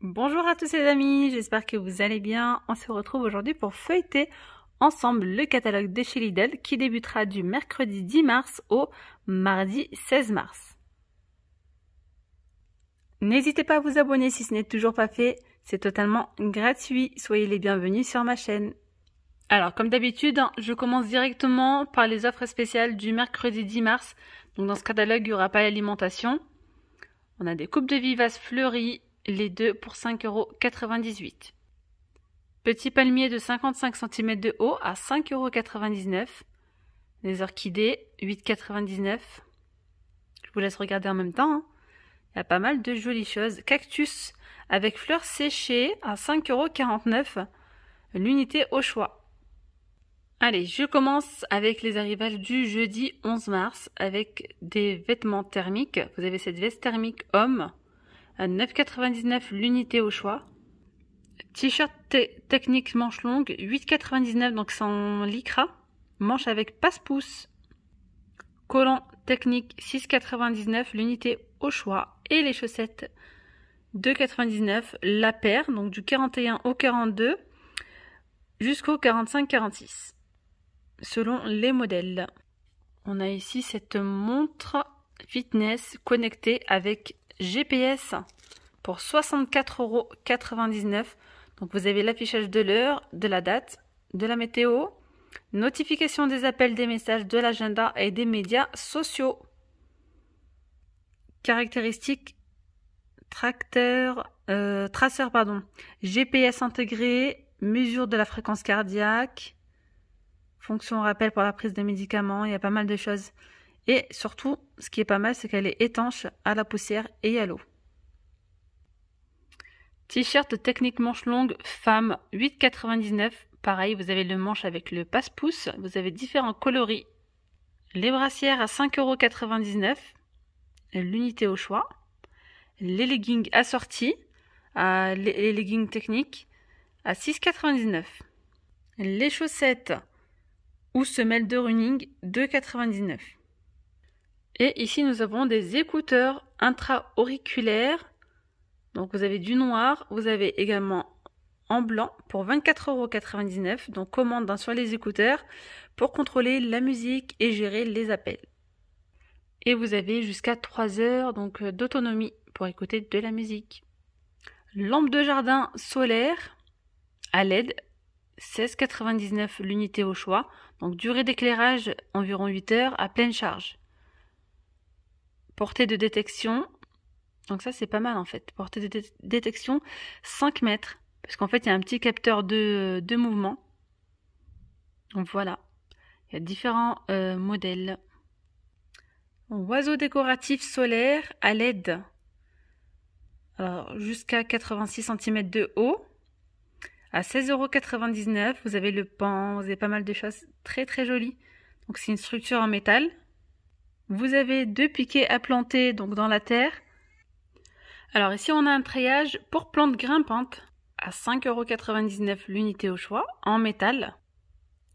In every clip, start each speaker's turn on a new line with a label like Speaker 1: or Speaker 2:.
Speaker 1: Bonjour à tous les amis, j'espère que vous allez bien. On se retrouve aujourd'hui pour feuilleter ensemble le catalogue de chez Lidl qui débutera du mercredi 10 mars au mardi 16 mars. N'hésitez pas à vous abonner si ce n'est toujours pas fait, c'est totalement gratuit, soyez les bienvenus sur ma chaîne. Alors comme d'habitude, je commence directement par les offres spéciales du mercredi 10 mars. Donc dans ce catalogue, il n'y aura pas l'alimentation. On a des coupes de vivaces fleuries, les deux pour 5,98 euros. Petit palmier de 55 cm de haut à 5,99 euros. Les orchidées, 8,99. Je vous laisse regarder en même temps. Hein. Il y a pas mal de jolies choses. Cactus avec fleurs séchées à 5,49€. L'unité au choix. Allez, je commence avec les arrivages du jeudi 11 mars avec des vêtements thermiques. Vous avez cette veste thermique homme 9,99 l'unité au choix. T-shirt technique manche longue, 8,99 donc sans lycra, manche avec passe-pouce. Collant technique 6,99 l'unité au choix et les chaussettes 2,99 la paire donc du 41 au 42 jusqu'au 45-46 selon les modèles. On a ici cette montre fitness connectée avec GPS pour 64,99€. Donc vous avez l'affichage de l'heure, de la date, de la météo, notification des appels, des messages, de l'agenda et des médias sociaux. Caractéristiques tracteur, euh, traceur pardon, GPS intégré, mesure de la fréquence cardiaque, fonction rappel pour la prise de médicaments, il y a pas mal de choses. Et surtout, ce qui est pas mal, c'est qu'elle est étanche à la poussière et à l'eau. T-shirt technique manche longue femme 8,99. Pareil, vous avez le manche avec le passe-pouce. Vous avez différents coloris. Les brassières à 5,99€. L'unité au choix. Les leggings assortis. À euh, les leggings techniques à 6,99€. Les chaussettes ou semelles de running 2,99€. Et ici nous avons des écouteurs intra-auriculaires donc vous avez du noir, vous avez également en blanc pour 24,99€, donc commande sur les écouteurs pour contrôler la musique et gérer les appels. Et vous avez jusqu'à 3 heures euh, d'autonomie pour écouter de la musique. Lampe de jardin solaire à LED 16,99€ l'unité au choix, donc durée d'éclairage environ 8 heures à pleine charge. Portée de détection donc ça, c'est pas mal en fait. Portée de détection 5 mètres. Parce qu'en fait, il y a un petit capteur de, mouvement. Donc voilà. Il y a différents euh, modèles. Oiseau décoratif solaire à l'aide. Alors, jusqu'à 86 cm de haut. À 16,99€, vous avez le pan, vous avez pas mal de choses très très jolies. Donc, c'est une structure en métal. Vous avez deux piquets à planter donc dans la terre alors ici on a un treillage pour plantes grimpantes à 5,99€ l'unité au choix en métal.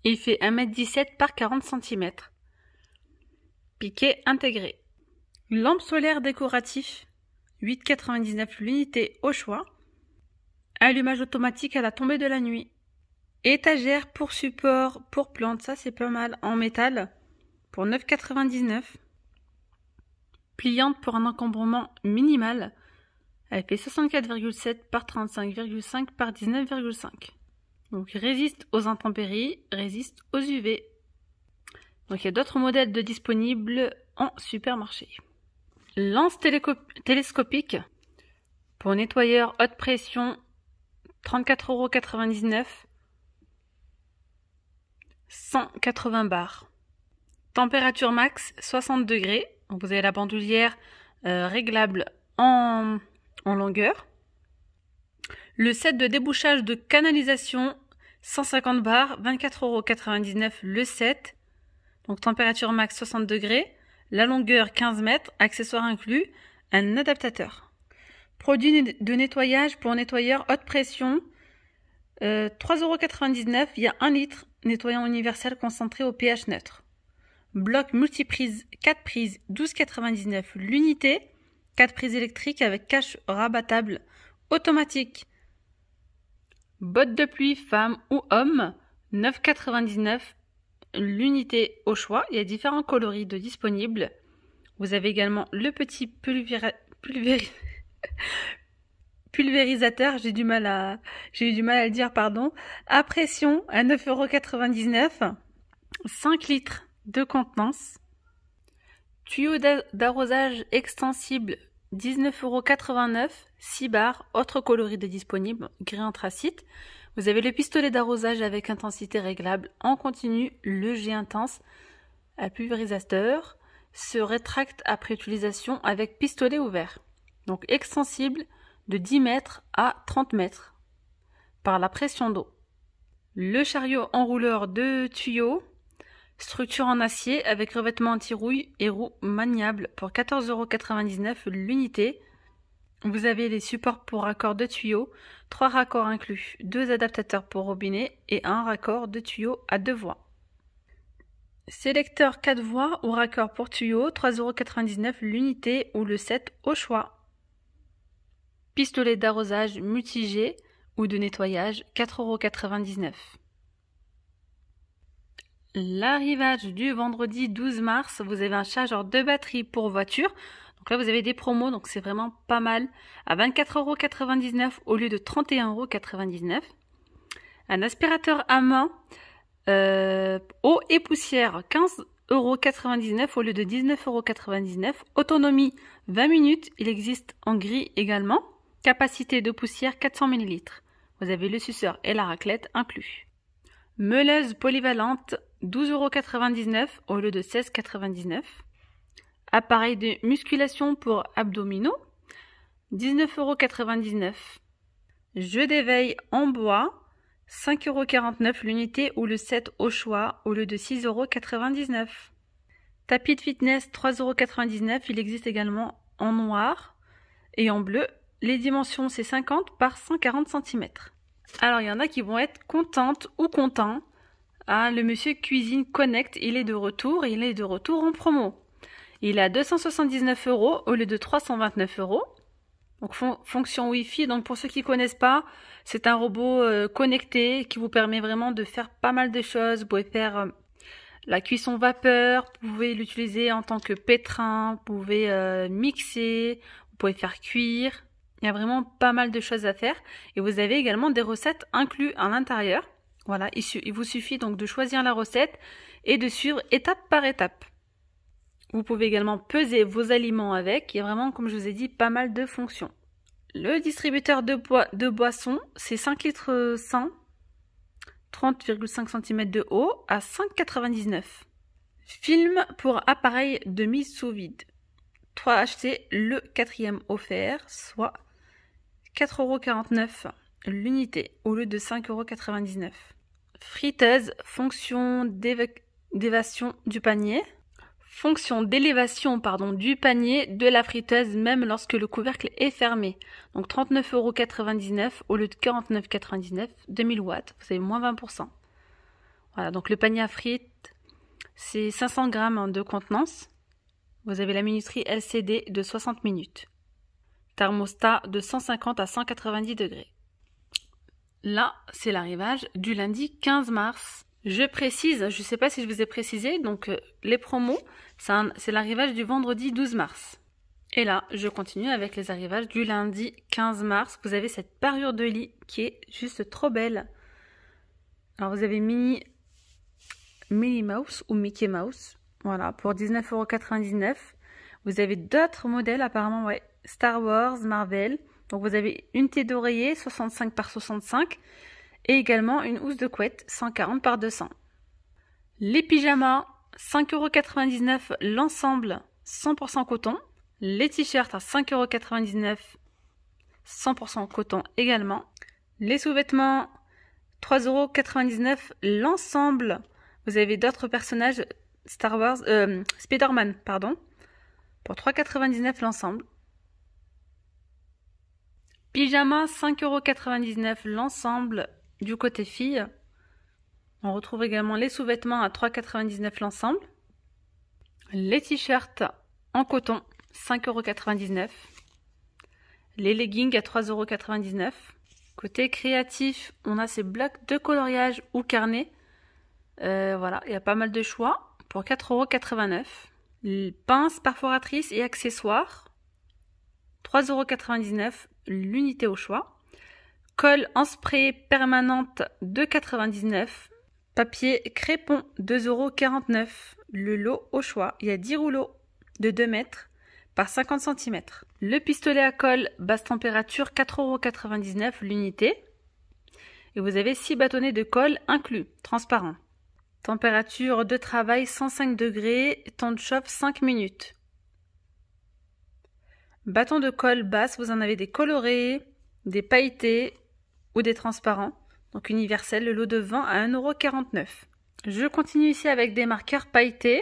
Speaker 1: Il fait 1m17 par 40 cm. Piquet intégré. Lampe solaire décoratif 8,99€ l'unité au choix. Allumage automatique à la tombée de la nuit. Étagère pour support pour plantes, ça c'est pas mal en métal pour 9,99. Pliante pour un encombrement minimal elle fait 64,7 par 35,5 par 19,5. Donc résiste aux intempéries, résiste aux UV. Donc il y a d'autres modèles de disponibles en supermarché. Lance télescopique pour nettoyeur haute pression 34,99€. 180 bars. Température max 60 degrés. vous avez la bandoulière euh, réglable en en longueur. Le set de débouchage de canalisation 150 bars, 24,99€ le set. Donc température max 60 degrés, la longueur 15 mètres, accessoires inclus, un adaptateur. Produit de nettoyage pour nettoyeur haute pression, euh, 3,99€, il y 1 litre, nettoyant universel concentré au pH neutre. Bloc multiprise 4 prises, 12,99 l'unité. 4 prises électriques avec cache rabattable automatique. Bottes de pluie femme ou homme, 9,99 l'unité au choix. Il y a différents coloris de disponibles. Vous avez également le petit pulvérisateur, j'ai du mal à j'ai eu du mal à le dire pardon, à pression à 9,99€, 5 litres de contenance. Tuyau d'arrosage extensible 19,89€, 6 barres, autre coloris de disponible, gris anthracite. Vous avez le pistolet d'arrosage avec intensité réglable en continu, le jet intense à pulvérisateur se rétracte après utilisation avec pistolet ouvert. Donc extensible de 10 mètres à 30 mètres par la pression d'eau. Le chariot enrouleur de tuyaux Structure en acier avec revêtement anti-rouille et roues maniable pour 14,99€ l'unité. Vous avez les supports pour raccords de tuyaux, 3 raccords inclus, 2 adaptateurs pour robinet et un raccord de tuyaux à 2 voies. Sélecteur 4 voies ou raccord pour tuyaux, 3,99€ l'unité ou le 7 au choix. Pistolet d'arrosage multigé ou de nettoyage, 4,99€. L'arrivage du vendredi 12 mars, vous avez un chargeur de batterie pour voiture. Donc là, vous avez des promos, donc c'est vraiment pas mal. À 24,99€ au lieu de 31,99€. Un aspirateur à main, euh, eau et poussière, 15,99€ au lieu de 19,99€. Autonomie, 20 minutes. Il existe en gris également. Capacité de poussière, 400 ml. Vous avez le suceur et la raclette inclus. Meuleuse polyvalente 12,99€ au lieu de 16,99€. Appareil de musculation pour abdominaux, 19,99€. Jeu d'éveil en bois, 5,49€ l'unité ou le set au choix au lieu de 6,99€. Tapis de fitness 3,99€, il existe également en noir et en bleu. Les dimensions c'est 50 par 140 cm. Alors il y en a qui vont être contentes ou contents ah, le monsieur Cuisine Connect, il est de retour, il est de retour en promo. Il est à 279 euros au lieu de 329 euros. Donc fonction wifi, Donc pour ceux qui connaissent pas, c'est un robot euh, connecté qui vous permet vraiment de faire pas mal de choses. Vous pouvez faire euh, la cuisson vapeur, vous pouvez l'utiliser en tant que pétrin, vous pouvez euh, mixer, vous pouvez faire cuire. Il y a vraiment pas mal de choses à faire. Et vous avez également des recettes incluses à l'intérieur. Voilà, il, vous suffit donc de choisir la recette et de suivre étape par étape. Vous pouvez également peser vos aliments avec, il y a vraiment, comme je vous ai dit, pas mal de fonctions. Le distributeur de, de boissons, c'est 5 litres 100, 30,5 cm de haut à 5,99. Film pour appareil de mise sous vide. 3 hc le quatrième offert, soit 4,49€ l'unité au lieu de 5,99€. Friteuse, fonction d'élévation du panier. Fonction d'élévation pardon du panier de la friteuse même lorsque le couvercle est fermé. Donc 39,99€ au lieu de 49,99€, 2000 watts, vous avez moins 20%. Voilà, donc le panier à frites, c'est 500 grammes hein, de contenance. Vous avez la minuterie LCD de 60 minutes. Thermostat de 150 à 190 degrés. Là, c'est l'arrivage du lundi 15 mars. Je précise, je ne sais pas si je vous ai précisé, donc euh, les promos, c'est l'arrivage du vendredi 12 mars. Et là, je continue avec les arrivages du lundi 15 mars. Vous avez cette parure de lit qui est juste trop belle. Alors vous avez Mini, Minnie Mouse ou Mickey Mouse, voilà, pour 19,99€. Vous avez d'autres modèles apparemment, ouais, Star Wars, Marvel. Donc vous avez une tête d'oreiller 65 par 65 et également une housse de couette 140 par 200. Les pyjamas 5,99€ l'ensemble 100% coton. Les t-shirts à 5,99€ 100% coton également. Les sous-vêtements 3,99€ l'ensemble. Vous avez d'autres personnages Star Wars, euh, Spider-Man, pardon, pour 3,99€ l'ensemble. Pyjama 5,99€ l'ensemble du côté fille. On retrouve également les sous-vêtements à 3,99€ l'ensemble. Les t-shirts en coton 5,99€. Les leggings à 3,99€. Côté créatif, on a ces blocs de coloriage ou carnet. Euh, voilà, il y a pas mal de choix pour 4,89€. Pinces, perforatrices et accessoires 3,99€ l'unité au choix. Colle en spray permanente 2,99€. Papier crépon 2,49€. Le lot au choix, il y a 10 rouleaux de 2 mètres par 50 cm. Le pistolet à colle basse température 4,99€ l'unité. Et vous avez 6 bâtonnets de colle inclus, transparent. Température de travail 105 degrés, temps de chauffe 5 minutes. Bâton de colle basse, vous en avez des colorés, des pailletés ou des transparents. Donc universel, le lot de 20 à 1,49€. Je continue ici avec des marqueurs pailletés,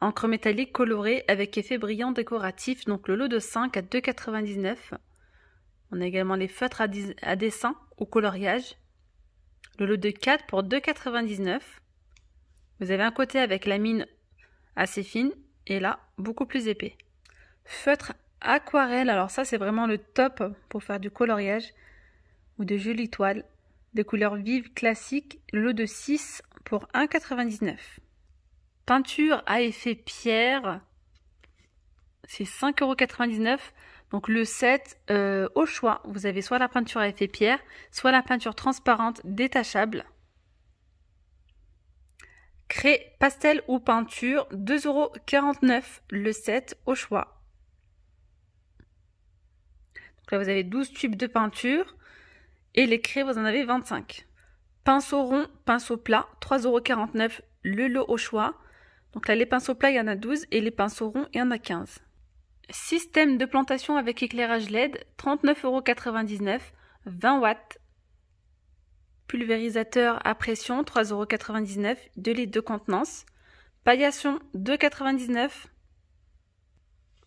Speaker 1: encre métallique colorée avec effet brillant décoratif, donc le lot de 5 à 2,99€. On a également les feutres à, à dessin ou coloriage, le lot de 4 pour 2,99€. Vous avez un côté avec la mine assez fine et là beaucoup plus épais. Feutre aquarelle, alors ça c'est vraiment le top pour faire du coloriage ou de jolies toiles. des couleurs vives classiques, lot de 6 pour 1,99. Peinture à effet pierre, c'est 5,99€. Donc le 7 euh, au choix, vous avez soit la peinture à effet pierre, soit la peinture transparente détachable. Cré pastel ou peinture, 2,49€ le 7 au choix. Donc là, vous avez 12 tubes de peinture et les craies, vous en avez 25. Pinceau rond, pinceau plat, 3,49€ le lot au choix. Donc là, les pinceaux plats, il y en a 12 et les pinceaux ronds, il y en a 15. Système de plantation avec éclairage LED, 39,99€, 20 watts. Pulvérisateur à pression, 3,99€, 2 litres de contenance. Paillasson, 2,99€.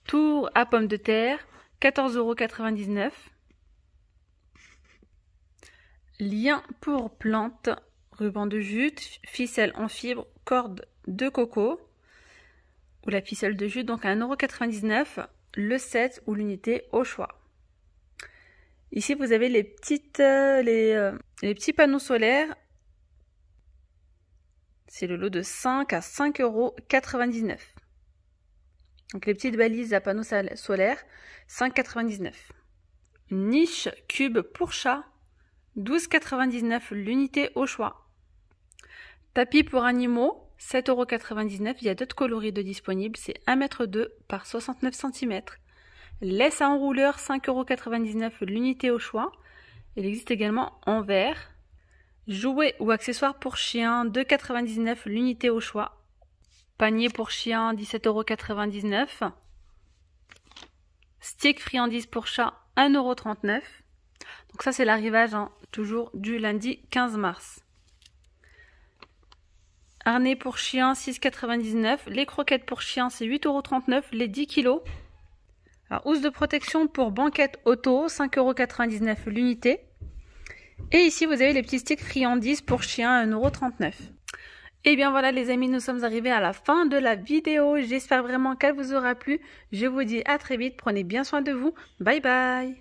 Speaker 1: Tour à pommes de terre, 14,99€. Lien pour plantes, ruban de jute, ficelle en fibre, corde de coco ou la ficelle de jute, donc à 1,99€, le set ou l'unité au choix. Ici, vous avez les, petites, euh, les, euh, les petits panneaux solaires. C'est le lot de 5 à 5,99€. Donc les petites balises à panneaux solaires, 5,99. Niche cube pour chat, 12,99 l'unité au choix. Tapis pour animaux, 7,99€. Il y a d'autres coloris de disponibles. C'est 1 m par 69 cm. Laisse à enrouleur, 5,99€ l'unité au choix. Il existe également en verre. Jouets ou accessoires pour chiens, 2,99€ l'unité au choix. Panier pour chien, 17,99€. stick friandise pour chat, 1,39€. Donc ça, c'est l'arrivage, hein, toujours du lundi 15 mars. Harnais pour chien, 6,99€. Les croquettes pour chien, c'est 8,39€. Les 10 kg, Alors, housse de protection pour banquette auto, 5,99€ l'unité. Et ici, vous avez les petits sticks friandises pour chien, 1,39€. Et eh bien voilà les amis, nous sommes arrivés à la fin de la vidéo. J'espère vraiment qu'elle vous aura plu. Je vous dis à très vite. Prenez bien soin de vous. Bye bye